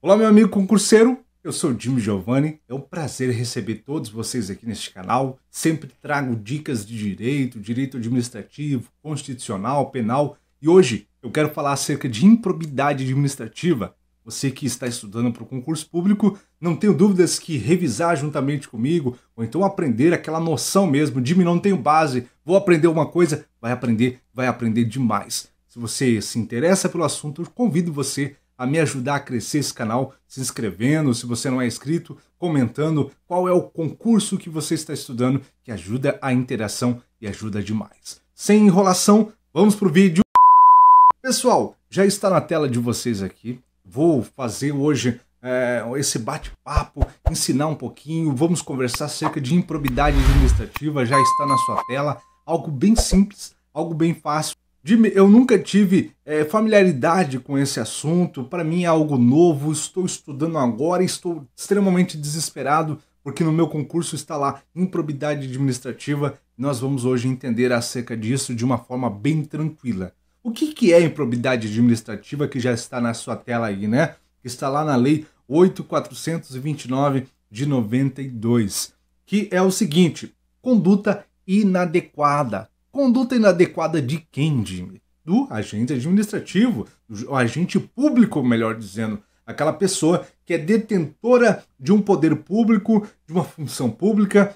Olá, meu amigo concurseiro. Eu sou o Jimmy Giovanni. É um prazer receber todos vocês aqui neste canal. Sempre trago dicas de direito, direito administrativo, constitucional, penal. E hoje eu quero falar acerca de improbidade administrativa. Você que está estudando para o concurso público, não tenho dúvidas que revisar juntamente comigo, ou então aprender aquela noção mesmo, Jimmy, não tenho base, vou aprender uma coisa, vai aprender, vai aprender demais. Se você se interessa pelo assunto, eu convido você a me ajudar a crescer esse canal, se inscrevendo, se você não é inscrito, comentando qual é o concurso que você está estudando, que ajuda a interação e ajuda demais. Sem enrolação, vamos pro vídeo. Pessoal, já está na tela de vocês aqui. Vou fazer hoje é, esse bate-papo, ensinar um pouquinho, vamos conversar acerca de improbidade administrativa, já está na sua tela, algo bem simples, algo bem fácil. Jimmy, eu nunca tive é, familiaridade com esse assunto, para mim é algo novo, estou estudando agora, estou extremamente desesperado, porque no meu concurso está lá improbidade administrativa. Nós vamos hoje entender acerca disso de uma forma bem tranquila. O que, que é improbidade administrativa que já está na sua tela aí, né? Está lá na Lei 8429 de 92, que é o seguinte: conduta inadequada, Conduta inadequada de quem, Jimmy? Do agente administrativo, o agente público, melhor dizendo. Aquela pessoa que é detentora de um poder público, de uma função pública,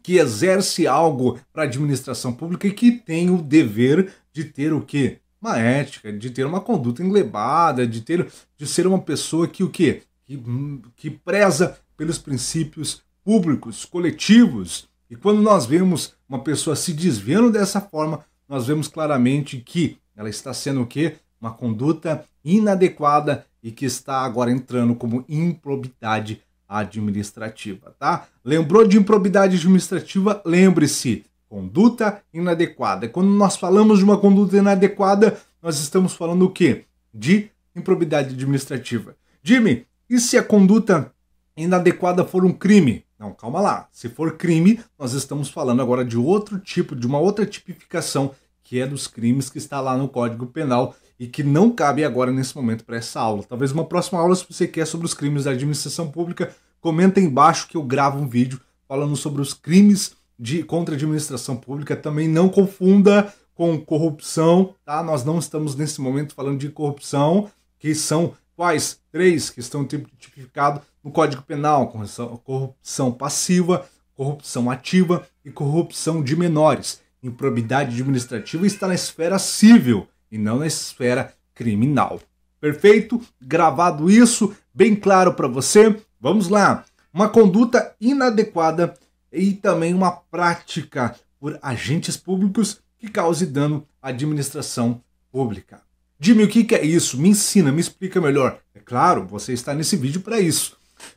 que exerce algo para a administração pública e que tem o dever de ter o quê? Uma ética, de ter uma conduta englebada, de ter de ser uma pessoa que o quê? Que, hum, que preza pelos princípios públicos, coletivos, e quando nós vemos uma pessoa se desviando dessa forma, nós vemos claramente que ela está sendo o quê? Uma conduta inadequada e que está agora entrando como improbidade administrativa, tá? Lembrou de improbidade administrativa? Lembre-se, conduta inadequada. Quando nós falamos de uma conduta inadequada, nós estamos falando o quê? De improbidade administrativa. Jimmy, e se a conduta inadequada for um crime? Não, calma lá. Se for crime, nós estamos falando agora de outro tipo, de uma outra tipificação, que é dos crimes que está lá no Código Penal e que não cabe agora nesse momento para essa aula. Talvez uma próxima aula, se você quer sobre os crimes da administração pública, comenta aí embaixo que eu gravo um vídeo falando sobre os crimes de contra a administração pública. Também não confunda com corrupção, tá? Nós não estamos nesse momento falando de corrupção, que são quais três que estão tipo tipificados no Código Penal: corrupção, corrupção passiva, corrupção ativa e corrupção de menores. Improbidade administrativa está na esfera civil e não na esfera criminal. Perfeito? Gravado isso, bem claro para você. Vamos lá. Uma conduta inadequada e também uma prática por agentes públicos que cause dano à administração pública. Jimmy, o que é isso? Me ensina, me explica melhor. É claro, você está nesse vídeo para isso.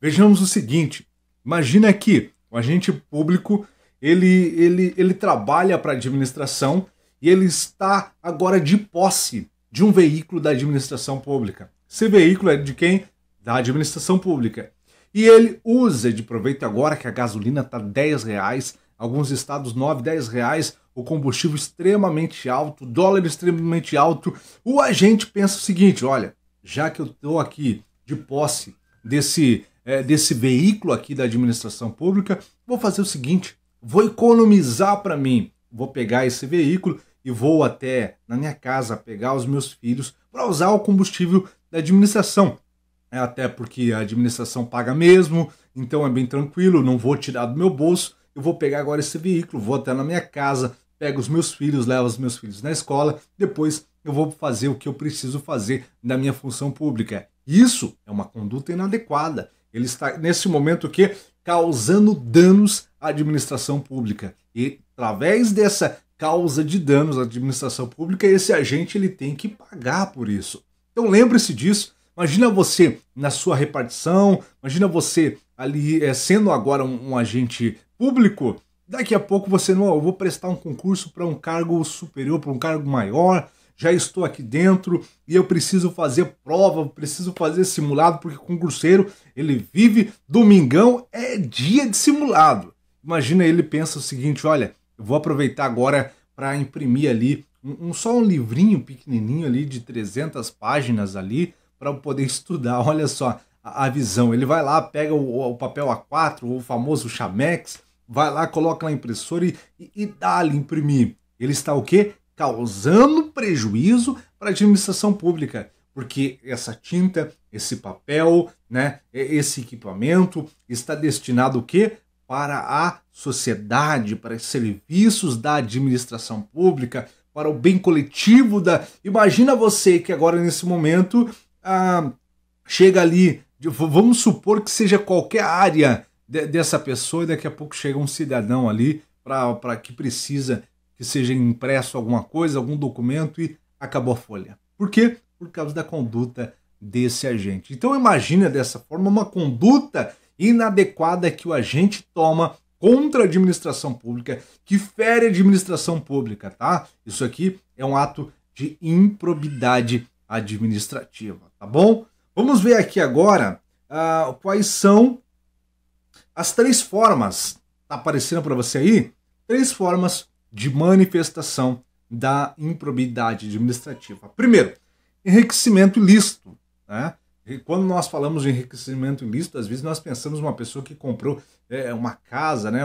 Vejamos o seguinte: imagina que o agente público ele, ele, ele trabalha para a administração e ele está agora de posse de um veículo da administração pública. Esse veículo é de quem? Da administração pública. E ele usa de proveito agora que a gasolina está r$10, alguns estados r$9, 10 o combustível extremamente alto, o dólar extremamente alto, o agente pensa o seguinte: olha, já que eu estou aqui de posse desse, é, desse veículo aqui da administração pública, vou fazer o seguinte: vou economizar para mim, vou pegar esse veículo e vou até na minha casa pegar os meus filhos para usar o combustível da administração. É até porque a administração paga mesmo, então é bem tranquilo, não vou tirar do meu bolso eu vou pegar agora esse veículo, vou até na minha casa, pego os meus filhos, levo os meus filhos na escola, depois eu vou fazer o que eu preciso fazer na minha função pública. Isso é uma conduta inadequada. Ele está, nesse momento, que causando danos à administração pública. E através dessa causa de danos à administração pública, esse agente ele tem que pagar por isso. Então lembre-se disso. Imagina você na sua repartição, imagina você ali é, sendo agora um, um agente público Daqui a pouco você não, eu vou prestar um concurso para um cargo superior, para um cargo maior, já estou aqui dentro e eu preciso fazer prova, preciso fazer simulado, porque concurseiro, ele vive domingão é dia de simulado. Imagina ele pensa o seguinte, olha, eu vou aproveitar agora para imprimir ali um, um, só um livrinho pequenininho ali de 300 páginas ali para poder estudar. Olha só a, a, visão. Ele vai lá, pega o, o papel A4, o famoso Chamex, vai lá, coloca na impressora e, e, e dá-lhe imprimir. Ele está o quê? Causando prejuízo para a administração pública, porque essa tinta, esse papel, né, esse equipamento está destinado o quê? Para a sociedade, para serviços da administração pública, para o bem coletivo da. Imagina você que agora nesse momento ah, chega ali, vamos supor que seja qualquer área de, dessa pessoa e daqui a pouco chega um cidadão ali para que precisa que seja impresso alguma coisa, algum documento e acabou a folha. Por quê? Por causa da conduta desse agente. Então imagina dessa forma uma conduta inadequada que o agente toma contra a administração pública, que fere a administração pública, tá? Isso aqui é um ato de improbidade administrativa, tá bom? Vamos ver aqui agora uh, quais são as três formas, tá aparecendo para você aí, três formas de manifestação da improbidade administrativa. Primeiro, enriquecimento ilícito. Né? E quando nós falamos de enriquecimento ilícito, às vezes nós pensamos uma pessoa que comprou é, uma casa, né?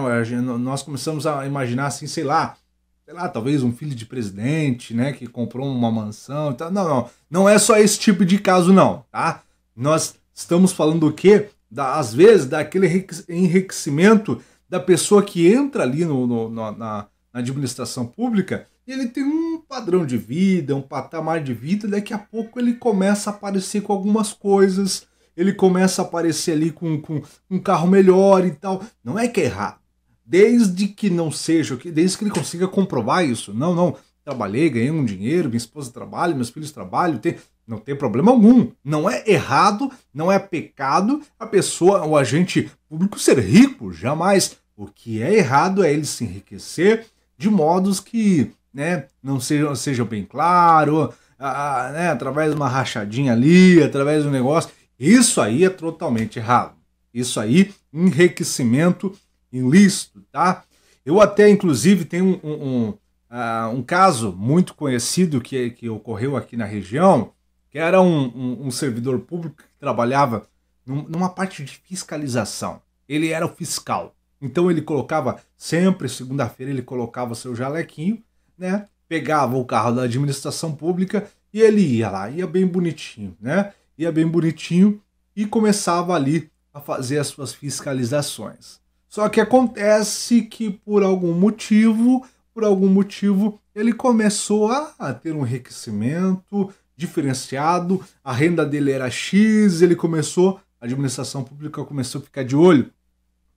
Nós começamos a imaginar assim, sei lá, sei lá, talvez um filho de presidente, né, que comprou uma mansão e tal. Não, não, não é só esse tipo de caso não, tá? Nós estamos falando o quê? da, às vezes, daquele enriquecimento da pessoa que entra ali no, no, na, na administração pública, ele tem um padrão de vida, um patamar de vida, daqui a pouco ele começa a aparecer com algumas coisas, ele começa a aparecer ali com, com um carro melhor e tal. Não é que é errado. Desde que não seja, desde que ele consiga comprovar isso. Não, não. Trabalhei, ganhei um dinheiro, minha esposa trabalha, meus filhos trabalham, tem, não tem problema algum. Não é errado, não é pecado a pessoa, o agente público ser rico, jamais. O que é errado é ele se enriquecer de modos que né, não sejam, sejam bem claro, né, através de uma rachadinha ali, através de um negócio. Isso aí é totalmente errado. Isso aí, enriquecimento ilícito, tá? Eu até, inclusive, tenho um, um, um, uh, um caso muito conhecido que, que ocorreu aqui na região, que era um, um, um servidor público que trabalhava num, numa parte de fiscalização. Ele era o fiscal. Então ele colocava, sempre segunda-feira, ele colocava seu jalequinho, né? Pegava o carro da administração pública e ele ia lá, ia bem bonitinho, né? Ia bem bonitinho e começava ali a fazer as suas fiscalizações. Só que acontece que por algum motivo, por algum motivo, ele começou a ter um enriquecimento, diferenciado, a renda dele era X, ele começou, a administração pública começou a ficar de olho.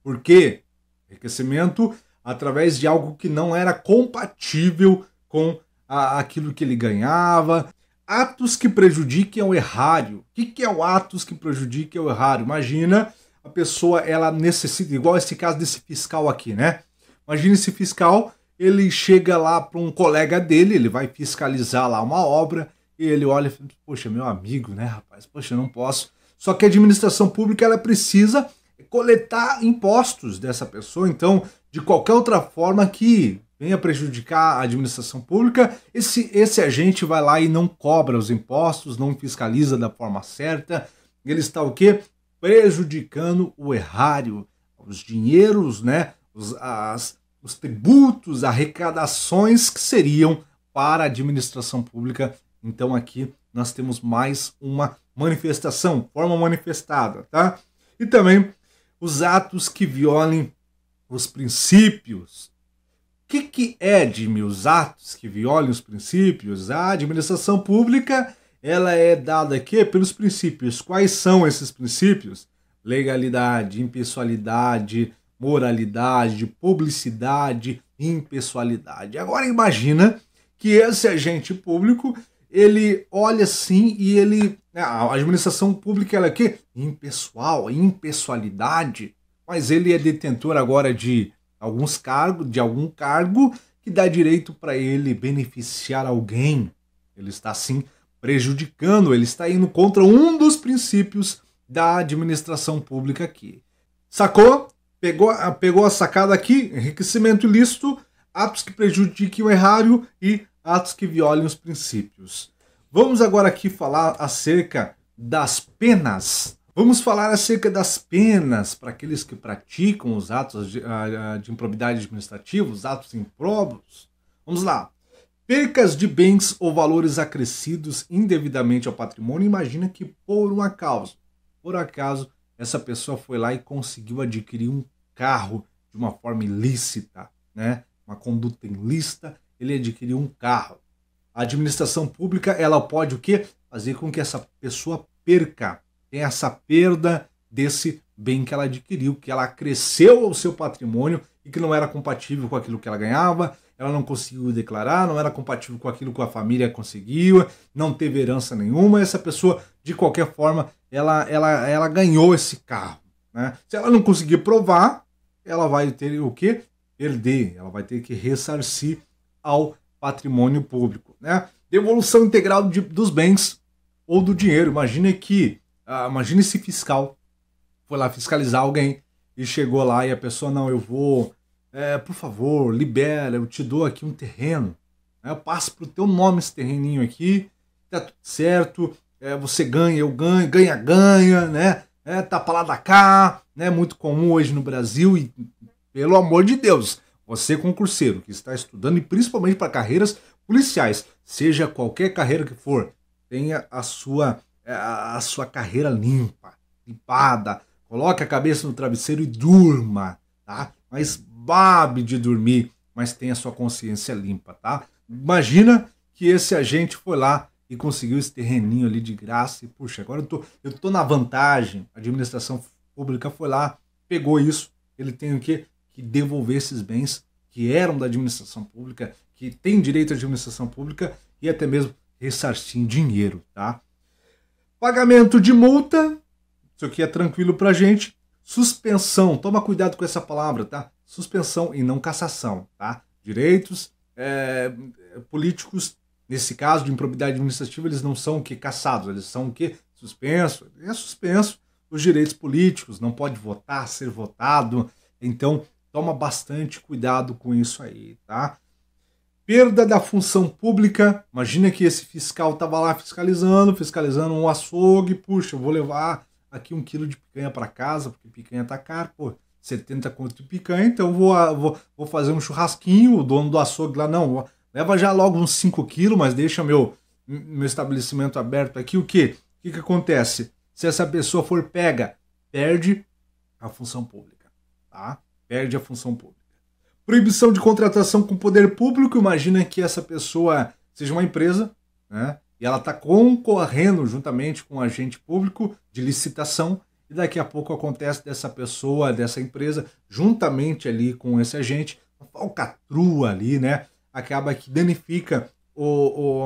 Por quê? Enriquecimento através de algo que não era compatível com a, aquilo que ele ganhava. Atos que prejudiquem o errário. O que, que é o atos que prejudiquem o errário? Imagina a pessoa, ela necessita, igual esse caso desse fiscal aqui, né? Imagina esse fiscal, ele chega lá para um colega dele, ele vai fiscalizar lá uma obra, e ele olha e fala, poxa, meu amigo, né, rapaz? Poxa, eu não posso. Só que a administração pública ela precisa coletar impostos dessa pessoa, então, de qualquer outra forma que venha prejudicar a administração pública, esse, esse agente vai lá e não cobra os impostos, não fiscaliza da forma certa, ele está o quê? Prejudicando o errário, os dinheiros, né, os, as, os tributos, arrecadações que seriam para a administração pública então aqui nós temos mais uma manifestação, forma manifestada, tá? E também os atos que violem os princípios. O que, que é, Jimmy, os atos que violem os princípios? A administração pública ela é dada aqui pelos princípios. Quais são esses princípios? Legalidade, impessoalidade, moralidade, publicidade, impessoalidade. Agora imagina que esse agente público ele olha assim e ele. Né, a administração pública ela é aqui impessoal, impessoalidade, mas ele é detentor agora de alguns cargos, de algum cargo que dá direito para ele beneficiar alguém. Ele está assim prejudicando, ele está indo contra um dos princípios da administração pública aqui. Sacou? Pegou, pegou a sacada aqui, enriquecimento ilícito, atos que prejudiquem o erário e atos que violem os princípios. Vamos agora aqui falar acerca das penas. Vamos falar acerca das penas para aqueles que praticam os atos de, ah, ah, de improbidade administrativa, os atos improbos. Vamos lá. Percas de bens ou valores acrescidos indevidamente ao patrimônio. Imagina que por um acaso, por acaso, essa pessoa foi lá e conseguiu adquirir um carro de uma forma ilícita, né? Uma conduta ilícita ele adquiriu um carro. A administração pública, ela pode o quê? Fazer com que essa pessoa perca, tenha essa perda desse bem que ela adquiriu, que ela cresceu ao seu patrimônio e que não era compatível com aquilo que ela ganhava, ela não conseguiu declarar, não era compatível com aquilo que a família conseguiu, não teve herança nenhuma, essa pessoa, de qualquer forma, ela, ela, ela ganhou esse carro. Né? Se ela não conseguir provar, ela vai ter o que? Perder, ela vai ter que ressarcir ao patrimônio público. Né? Devolução integral de, dos bens ou do dinheiro. Imagina que, ah, se esse fiscal foi lá fiscalizar alguém e chegou lá e a pessoa, não, eu vou, é, por favor, libera, eu te dou aqui um terreno, né? eu passo pro teu nome esse terreninho aqui, tá tudo certo, é, você ganha, eu ganho, ganha, ganha, né? É, tá lá da cá, né? Muito comum hoje no Brasil e pelo amor de Deus, você, concurseiro que está estudando e principalmente para carreiras policiais, seja qualquer carreira que for, tenha a sua, eh, a sua carreira limpa, limpada. Coloque a cabeça no travesseiro e durma, tá? Mas babe de dormir, mas tenha sua consciência limpa, tá? Imagina que esse agente foi lá e conseguiu esse terreninho ali de graça e, puxa, agora eu tô, eu tô na vantagem. A administração pública foi lá, pegou isso, ele tem o quê? que devolver esses bens que eram da administração pública, que tem direito à administração pública e até mesmo ressarcir em dinheiro, tá? Pagamento de multa, isso aqui é tranquilo pra gente. Suspensão, toma cuidado com essa palavra, tá? Suspensão e não cassação, tá? Direitos é, políticos, nesse caso de improbidade administrativa, eles não são o que? Cassados, eles são o que? Suspenso. É suspenso os direitos políticos, não pode votar, ser votado. Então, Toma bastante cuidado com isso aí, tá? Perda da função pública. Imagina que esse fiscal tava lá fiscalizando, fiscalizando um açougue. Puxa, eu vou levar aqui um quilo de picanha para casa, porque picanha tá caro, pô. 70 conto de picanha, então vou, ah, vou, vou fazer um churrasquinho, o dono do açougue lá, não, leva já logo uns 5 quilos, mas deixa meu, meu estabelecimento aberto aqui. O que? O que, que acontece? Se essa pessoa for pega, perde a função pública, tá? perde a função pública. Proibição de contratação com poder público, imagina que essa pessoa seja uma empresa, né? E ela está concorrendo juntamente com o um agente público de licitação, e daqui a pouco acontece dessa pessoa, dessa empresa, juntamente ali com esse agente, uma falcatrua ali, né? Acaba que danifica o,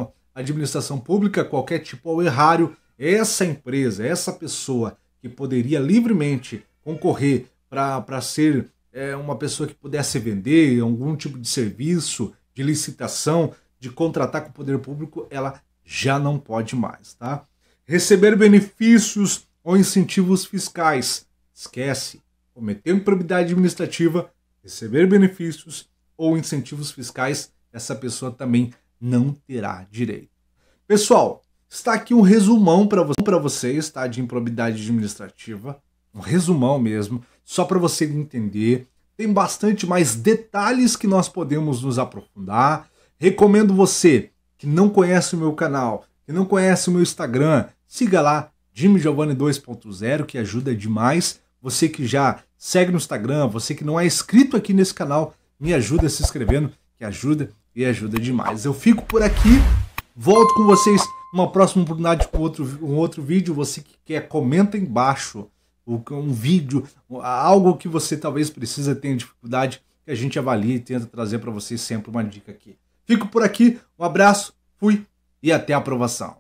o a administração pública, qualquer tipo ao errário. Essa empresa, essa pessoa que poderia livremente concorrer para ser é, uma pessoa que pudesse vender algum tipo de serviço, de licitação, de contratar com o poder público, ela já não pode mais, tá? Receber benefícios ou incentivos fiscais. Esquece. Cometer improbidade administrativa, receber benefícios ou incentivos fiscais, essa pessoa também não terá direito. Pessoal, está aqui um resumão para vo vocês, tá? De improbidade administrativa. Um resumão mesmo só para você entender. Tem bastante mais detalhes que nós podemos nos aprofundar. Recomendo você que não conhece o meu canal, que não conhece o meu Instagram, siga lá, Jimmy Giovanni 2.0, que ajuda demais. Você que já segue no Instagram, você que não é inscrito aqui nesse canal, me ajuda se inscrevendo, que ajuda e ajuda demais. Eu fico por aqui, volto com vocês uma próxima oportunidade com outro, um outro vídeo. Você que quer, comenta embaixo um vídeo, algo que você talvez precisa, tenha dificuldade, que a gente avalie e tenta trazer para vocês sempre uma dica aqui. Fico por aqui, um abraço, fui e até a aprovação.